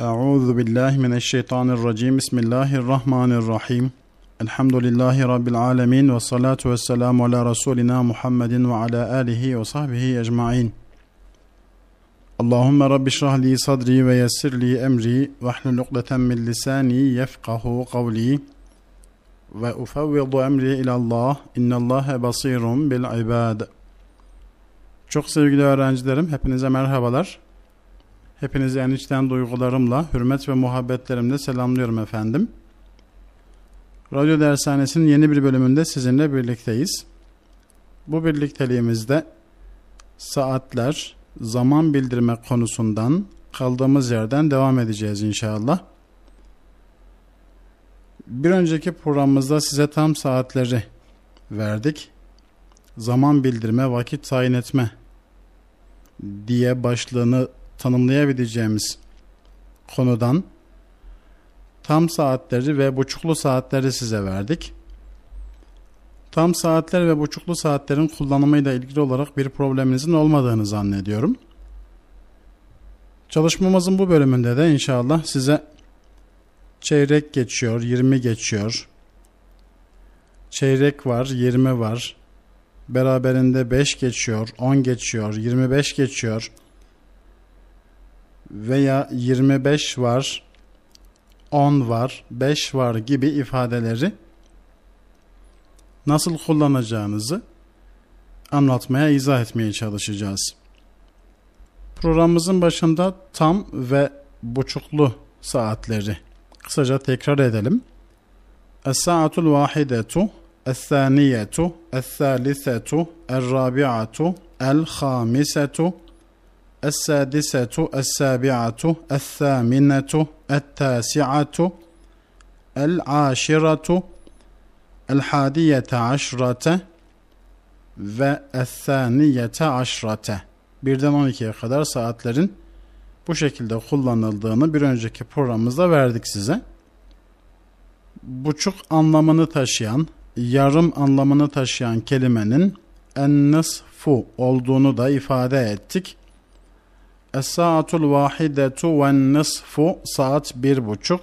Euzu billahi mineşşeytanirracim. Bismillahirrahmanirrahim. Elhamdülillahi rabbil alamin ve salatu vesselamu ala resulina Muhammedin ve ala alihi ve sahbihi ecmaîn. Allahumme rabbi şrah li sadri ve yessir li emri ve hlul ukdeten min lisani yefkahu kavli ve ufevvidu emri ila Allah. basirun bil ibad. Çok sevgili öğrencilerim, hepinize merhabalar. Hepinizi en içten duygularımla, hürmet ve muhabbetlerimle selamlıyorum efendim. Radyo Dershanesi'nin yeni bir bölümünde sizinle birlikteyiz. Bu birlikteliğimizde saatler, zaman bildirme konusundan kaldığımız yerden devam edeceğiz inşallah. Bir önceki programımızda size tam saatleri verdik. Zaman bildirme, vakit tayin etme diye başlığını tanımlayabileceğimiz konudan tam saatleri ve buçuklu saatleri size verdik. Tam saatler ve buçuklu saatlerin kullanımıyla ilgili olarak bir probleminizin olmadığını zannediyorum. Çalışmamızın bu bölümünde de inşallah size çeyrek geçiyor, 20 geçiyor, çeyrek var, 20 var, beraberinde 5 geçiyor, 10 geçiyor, 25 geçiyor, veya 25 var, 10 var, 5 var gibi ifadeleri nasıl kullanacağınızı anlatmaya, izah etmeye çalışacağız. Programımızın başında tam ve buçuklu saatleri kısaca tekrar edelim. Es-saatul vahidetu, es-saniyetu, es-salisetu, er-rabi'atu, el-hamisetu, السادسة السابعة الثامنة التاسعة العاشرة الحادية عشرة ve es-saniyete aşrate. Birden 12'ye kadar saatlerin bu şekilde kullanıldığını bir önceki programımızda verdik size. Buçuk anlamını taşıyan, yarım anlamını taşıyan kelimenin en-nısfu olduğunu da ifade ettik. Es-saatul vahidetu ven nisfu saat bir buçuk.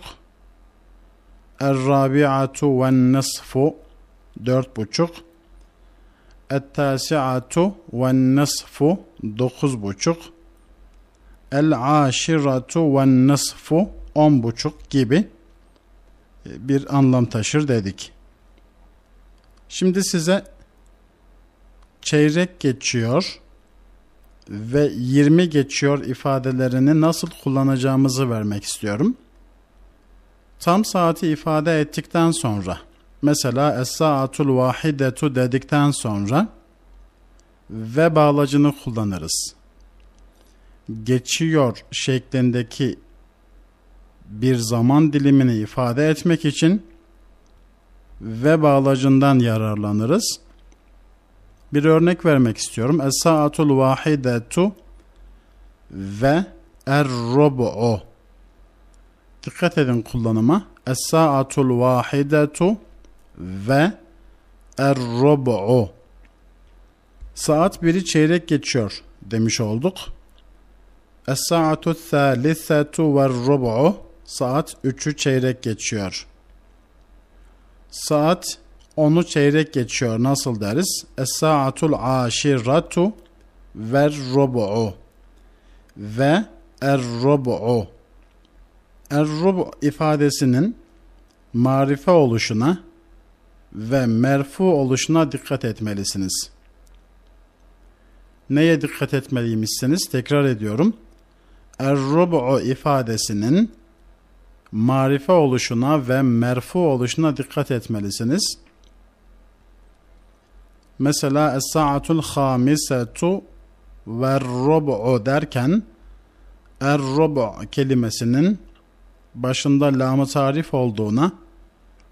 Er-rabi'atu ven nisfu dört buçuk. Et-tasi'atu ven nisfu dokuz buçuk. El-aşiratu ven nisfu on buçuk gibi e, bir anlam taşır dedik. Şimdi size çeyrek geçiyor ve 20 geçiyor ifadelerini nasıl kullanacağımızı vermek istiyorum. Tam saati ifade ettikten sonra mesela es-saatul vahidetu dedikten sonra ve bağlacını kullanırız. Geçiyor şeklindeki bir zaman dilimini ifade etmek için ve bağlacından yararlanırız. Bir örnek vermek istiyorum. Es-saatul vahidetu ve er-rubu. Dikkat edin kullanıma. Es-saatul vahidetu ve er-rubu. Saat biri çeyrek geçiyor demiş olduk. Es-saatu thalithetu ve rubu. Saat üçü çeyrek geçiyor. Saat onu çeyrek geçiyor nasıl deriz? Es-saatul aşiratu ve rubu'u ve er-rubu'u er-rubu ifadesinin marife oluşuna ve merfu oluşuna dikkat etmelisiniz. Neye dikkat etmeliymişsiniz? Tekrar ediyorum. Er-rubu ifadesinin marife oluşuna ve merfu oluşuna dikkat etmelisiniz. Mesela es-saatul hamisetu ve rubu derken er-rubu kelimesinin başında lamı tarif olduğuna,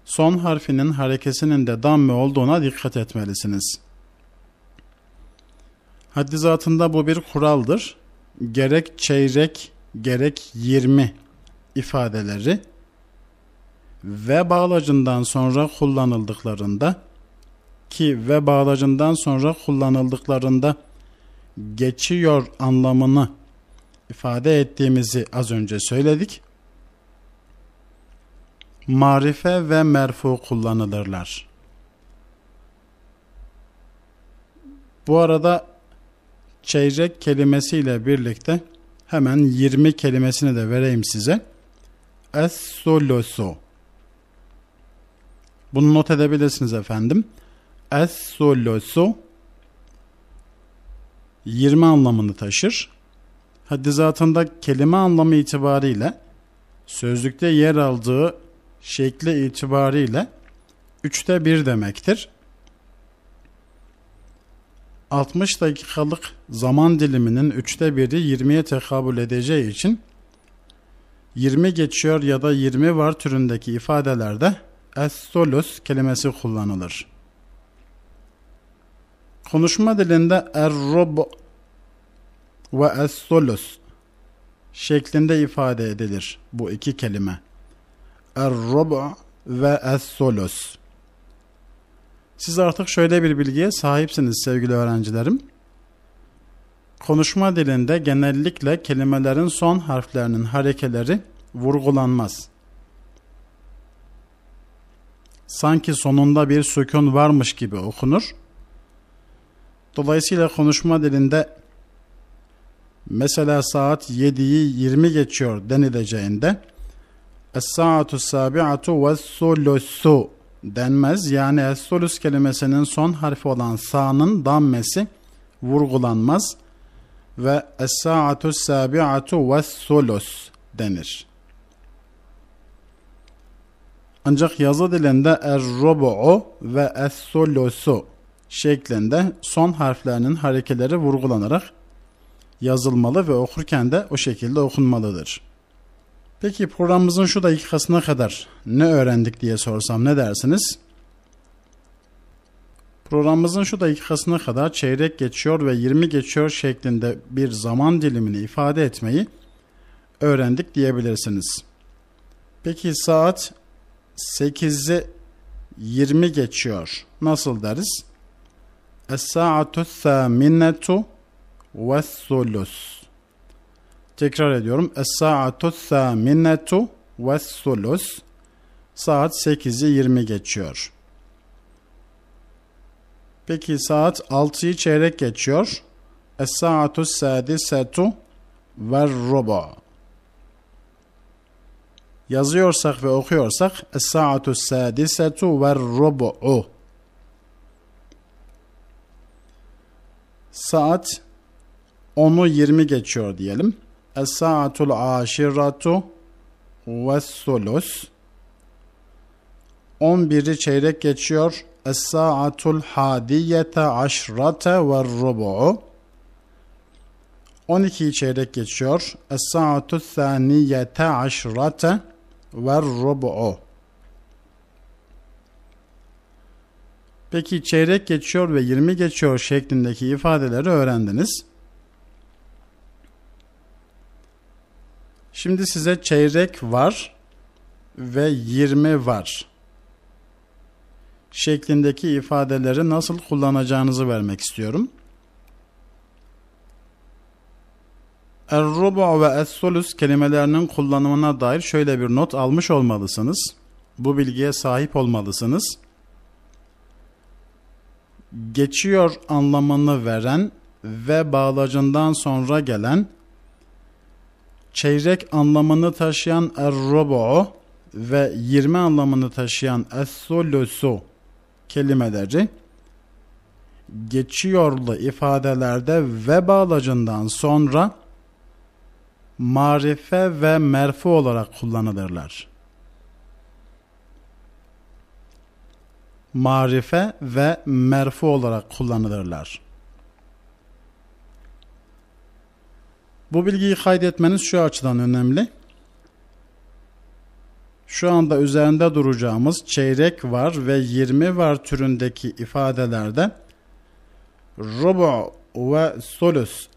son harfinin harekesinin de damme olduğuna dikkat etmelisiniz. Haddi zatında bu bir kuraldır. Gerek çeyrek, gerek yirmi ifadeleri ve bağlacından sonra kullanıldıklarında ki ve bağlacından sonra kullanıldıklarında geçiyor anlamını ifade ettiğimizi az önce söyledik. Marife ve merfu kullanılırlar. Bu arada çeyrek kelimesiyle birlikte hemen 20 kelimesini de vereyim size. Es-sulusu. Bunu not edebilirsiniz efendim. Es-sulusu 20 anlamını taşır. Hadizatında kelime anlamı itibariyle sözlükte yer aldığı şekli itibariyle üçte bir demektir. 60 dakikalık zaman diliminin üçte biri 20'ye tekabül edeceği için 20 geçiyor ya da 20 var türündeki ifadelerde es-solus kelimesi kullanılır. Konuşma dilinde errob ve es şeklinde ifade edilir bu iki kelime. errob ve es Siz artık şöyle bir bilgiye sahipsiniz sevgili öğrencilerim. Konuşma dilinde genellikle kelimelerin son harflerinin harekeleri vurgulanmaz. Sanki sonunda bir sükun varmış gibi okunur Dolayısıyla konuşma dilinde mesela saat 7'yi 20 geçiyor denileceğinde Es-saatu sabi'atu ve sulusu denmez. Yani es-sulus kelimesinin son harfi olan sa'nın dammesi vurgulanmaz ve es-saatu sabi'atu ve sulus denir. Ancak yazı dilinde er-rubu'u ve es-sulusu şeklinde son harflerinin harekeleri vurgulanarak yazılmalı ve okurken de o şekilde okunmalıdır. Peki programımızın şu dakikasına kadar ne öğrendik diye sorsam ne dersiniz? Programımızın şu dakikasına kadar çeyrek geçiyor ve 20 geçiyor şeklinde bir zaman dilimini ifade etmeyi öğrendik diyebilirsiniz. Peki saat 8'i 20 geçiyor. Nasıl deriz? Es-sa'atü thâminetu ve sulus. Tekrar ediyorum. Es-sa'atü thâminetu ve sulus. Saat 8'i 20 geçiyor. Peki saat 6'yı çeyrek geçiyor. Es-sa'atü sâdisetu ve ruba. Yazıyorsak ve okuyorsak Es-sa'atü sâdisetu ve rubu'u. saat 10'u 20 geçiyor diyelim. Es saatul aşiratu ve sulus. 11'i çeyrek geçiyor. Es saatul hadiyete aşrate ve rubu'u. 12'yi çeyrek geçiyor. Es saatü saniyete aşrate ve rubu'u. Peki çeyrek geçiyor ve 20 geçiyor şeklindeki ifadeleri öğrendiniz. Şimdi size çeyrek var ve 20 var şeklindeki ifadeleri nasıl kullanacağınızı vermek istiyorum. Er-rubu ve es-sulus kelimelerinin kullanımına dair şöyle bir not almış olmalısınız. Bu bilgiye sahip olmalısınız geçiyor anlamını veren ve bağlacından sonra gelen çeyrek anlamını taşıyan er-rubu ve 20 anlamını taşıyan es-sulusu kelimeleri geçiyorlu ifadelerde ve bağlacından sonra marife ve merfu olarak kullanılırlar. marife ve merfu olarak kullanılırlar. Bu bilgiyi kaydetmeniz şu açıdan önemli. Şu anda üzerinde duracağımız çeyrek var ve 20 var türündeki ifadelerde rubu ve solus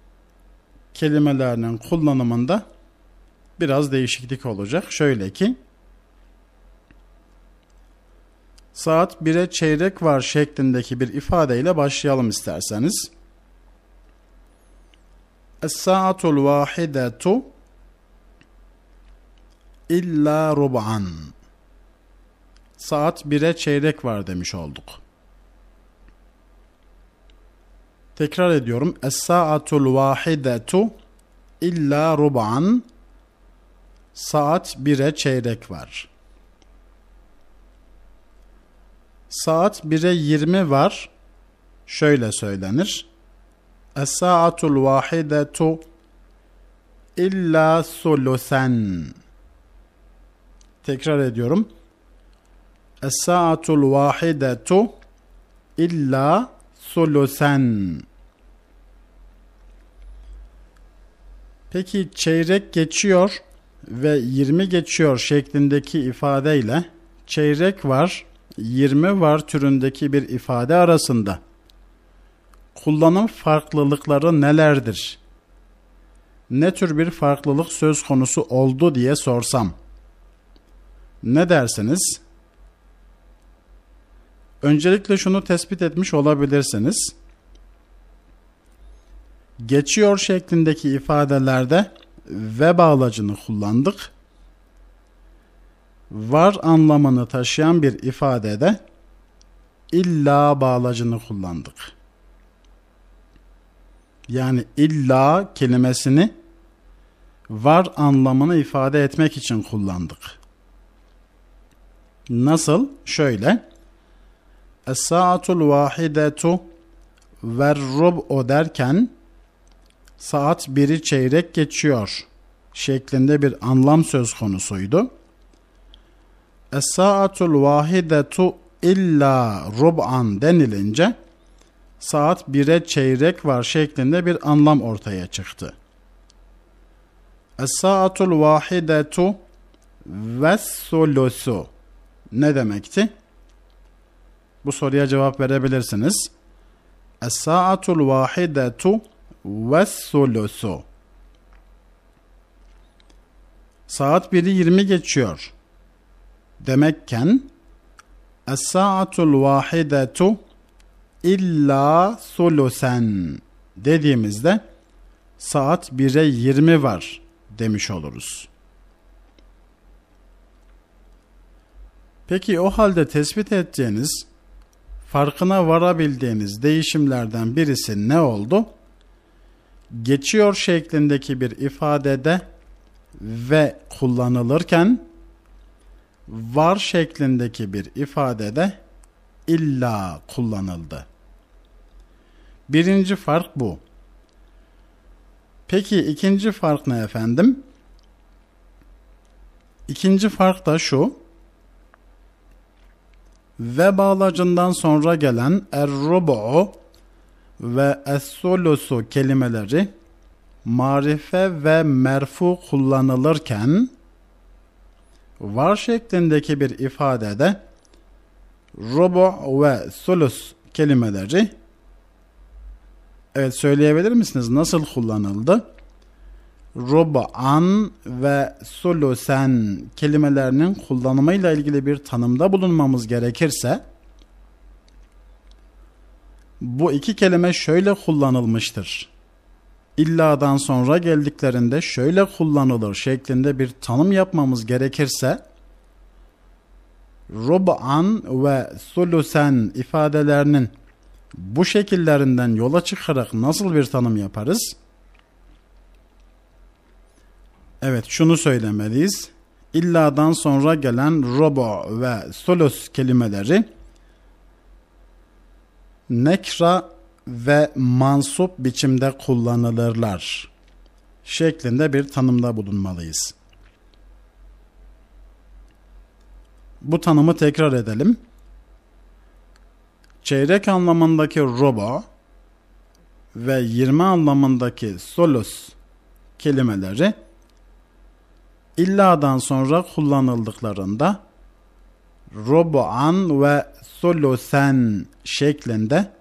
kelimelerinin kullanımında biraz değişiklik olacak. Şöyle ki saat 1'e çeyrek var şeklindeki bir ifadeyle başlayalım isterseniz. Es-saatul vahidetu illa rub'an. Saat 1'e çeyrek var demiş olduk. Tekrar ediyorum. Es-saatul vahidetu illa rub'an. Saat 1'e çeyrek var. saat 1'e 20 var şöyle söylenir. Es-saatul vahidetu illa sulusen. Tekrar ediyorum. Es-saatul vahidetu illa sulusen. Peki çeyrek geçiyor ve 20 geçiyor şeklindeki ifadeyle çeyrek var, 20 var türündeki bir ifade arasında kullanım farklılıkları nelerdir? Ne tür bir farklılık söz konusu oldu diye sorsam ne dersiniz? Öncelikle şunu tespit etmiş olabilirsiniz. Geçiyor şeklindeki ifadelerde ve bağlacını kullandık var anlamını taşıyan bir ifadede illa bağlacını kullandık. Yani illa kelimesini var anlamını ifade etmek için kullandık. Nasıl? Şöyle. Es-saatul vahidetu ver rub'u derken saat biri çeyrek geçiyor şeklinde bir anlam söz konusuydu. Es-saatul vahidetu illa rub'an denilince saat bire çeyrek var şeklinde bir anlam ortaya çıktı. Es-saatul vahidetu ve sulusu ne demekti? Bu soruya cevap verebilirsiniz. Es-saatul vahidetu ve sulusu Saat biri 20 geçiyor demekken Es-sa'atul vahidetu illa sulusen dediğimizde saat 1'e 20 var demiş oluruz. Peki o halde tespit edeceğiniz, farkına varabildiğiniz değişimlerden birisi ne oldu? Geçiyor şeklindeki bir ifadede ve kullanılırken var şeklindeki bir ifadede illa kullanıldı. Birinci fark bu. Peki ikinci fark ne efendim? İkinci fark da şu. Ve bağlacından sonra gelen er ve es kelimeleri marife ve merfu kullanılırken var şeklindeki bir ifadede rubu ve sulus kelimeleri evet söyleyebilir misiniz nasıl kullanıldı? an" ve sulusen kelimelerinin kullanımıyla ilgili bir tanımda bulunmamız gerekirse bu iki kelime şöyle kullanılmıştır illadan sonra geldiklerinde şöyle kullanılır şeklinde bir tanım yapmamız gerekirse rub'an ve sulusen ifadelerinin bu şekillerinden yola çıkarak nasıl bir tanım yaparız? Evet şunu söylemeliyiz. İlladan sonra gelen robo ve solos kelimeleri nekra ve mansup biçimde kullanılırlar şeklinde bir tanımda bulunmalıyız. Bu tanımı tekrar edelim. Çeyrek anlamındaki robo ve 20 anlamındaki solus kelimeleri illadan sonra kullanıldıklarında roboan ve solusen şeklinde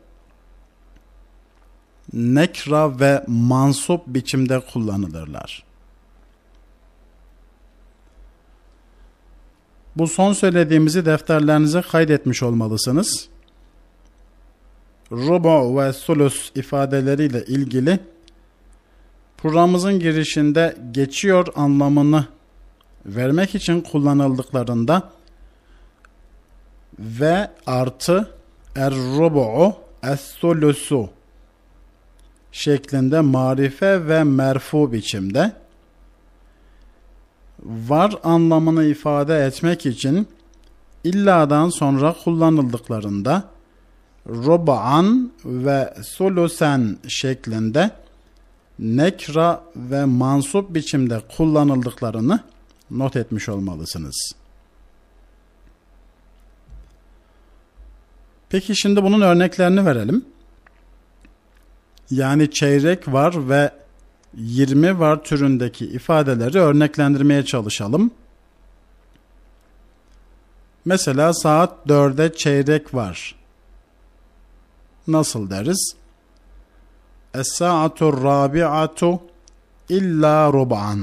nekra ve mansup biçimde kullanılırlar. Bu son söylediğimizi defterlerinize kaydetmiş olmalısınız. Rubu ve sulus ifadeleriyle ilgili programımızın girişinde geçiyor anlamını vermek için kullanıldıklarında ve artı er rubu es sulusu şeklinde marife ve merfu biçimde var anlamını ifade etmek için illadan sonra kullanıldıklarında robaan ve sulusen şeklinde nekra ve mansup biçimde kullanıldıklarını not etmiş olmalısınız. Peki şimdi bunun örneklerini verelim yani çeyrek var ve 20 var türündeki ifadeleri örneklendirmeye çalışalım. Mesela saat 4'e çeyrek var. Nasıl deriz? Es-sa'atur rabi'atu illa rub'an.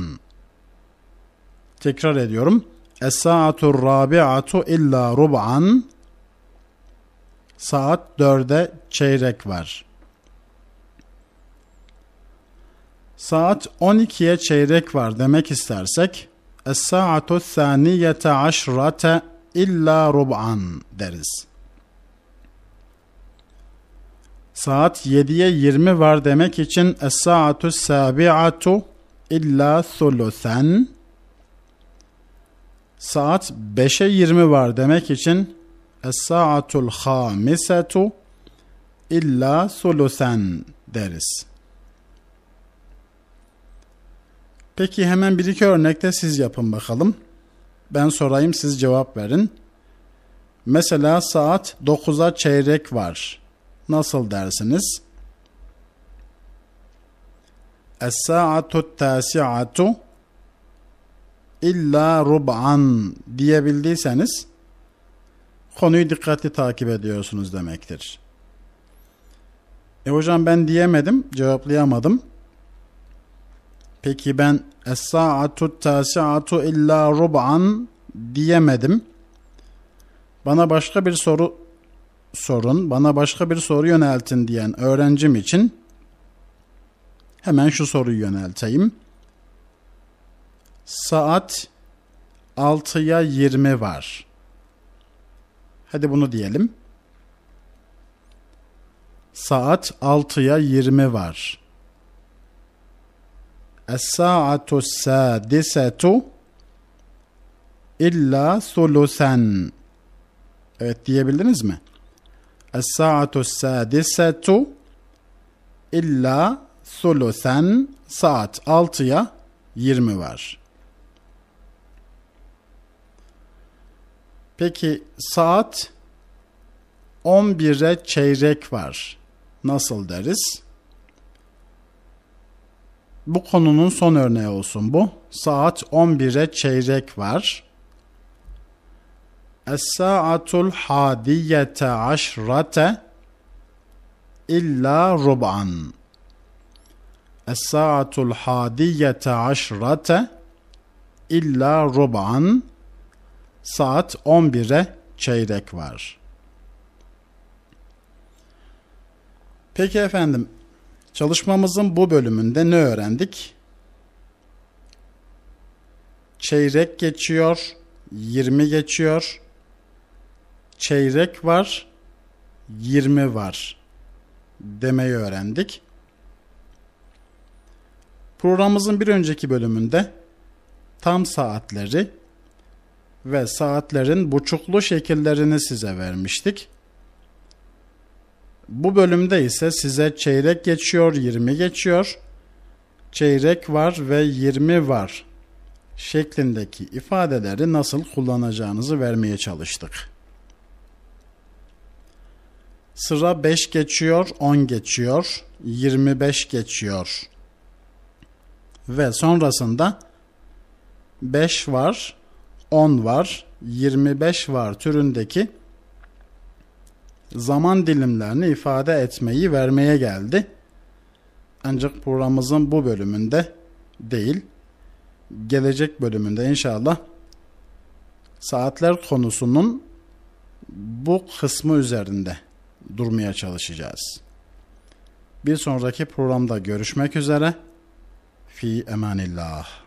Tekrar ediyorum. Es-sa'atur rabi'atu illa rub'an. Saat 4'e çeyrek var. Saat 12'ye çeyrek var demek istersek Es-saatu saniyete aşrate illa rub'an deriz. Saat 7'ye 20 var demek için Es-saatu sabi'atu illa thuluthen Saat 5'e 20 var demek için Es-saatul hamisetu illa thuluthen deriz. Peki hemen bir iki örnekte siz yapın bakalım. Ben sorayım siz cevap verin. Mesela saat 9'a çeyrek var. Nasıl dersiniz? Es-saatu tasi'atu illa rub'an diyebildiyseniz konuyu dikkatli takip ediyorsunuz demektir. E hocam ben diyemedim, cevaplayamadım. Peki ben Es-sa'atu tasi'atu illa rub'an diyemedim. Bana başka bir soru sorun, bana başka bir soru yöneltin diyen öğrencim için hemen şu soruyu yönelteyim. Saat 6'ya 20 var. Hadi bunu diyelim. Saat 6'ya 20 var. Es-sa'atu sâdisetu illa sulusen. Evet diyebildiniz mi? Es-sa'atu sâdisetu illa sulusen saat 6'ya 20 var. Peki saat 11'e çeyrek var. Nasıl deriz? Bu konunun son örneği olsun bu. Saat 11'e çeyrek var. Es-sa'atul hadiyete aşrate illa rub'an. Es-sa'atul hadiyete aşrate illa rub'an. Saat 11'e çeyrek var. Peki efendim Çalışmamızın bu bölümünde ne öğrendik? Çeyrek geçiyor, 20 geçiyor. Çeyrek var, 20 var demeyi öğrendik. Programımızın bir önceki bölümünde tam saatleri ve saatlerin buçuklu şekillerini size vermiştik. Bu bölümde ise size çeyrek geçiyor, 20 geçiyor, çeyrek var ve 20 var şeklindeki ifadeleri nasıl kullanacağınızı vermeye çalıştık. Sıra 5 geçiyor, 10 geçiyor, 25 geçiyor. Ve sonrasında 5 var, 10 var, 25 var türündeki zaman dilimlerini ifade etmeyi vermeye geldi. Ancak programımızın bu bölümünde değil, gelecek bölümünde inşallah saatler konusunun bu kısmı üzerinde durmaya çalışacağız. Bir sonraki programda görüşmek üzere. Fi emanillah.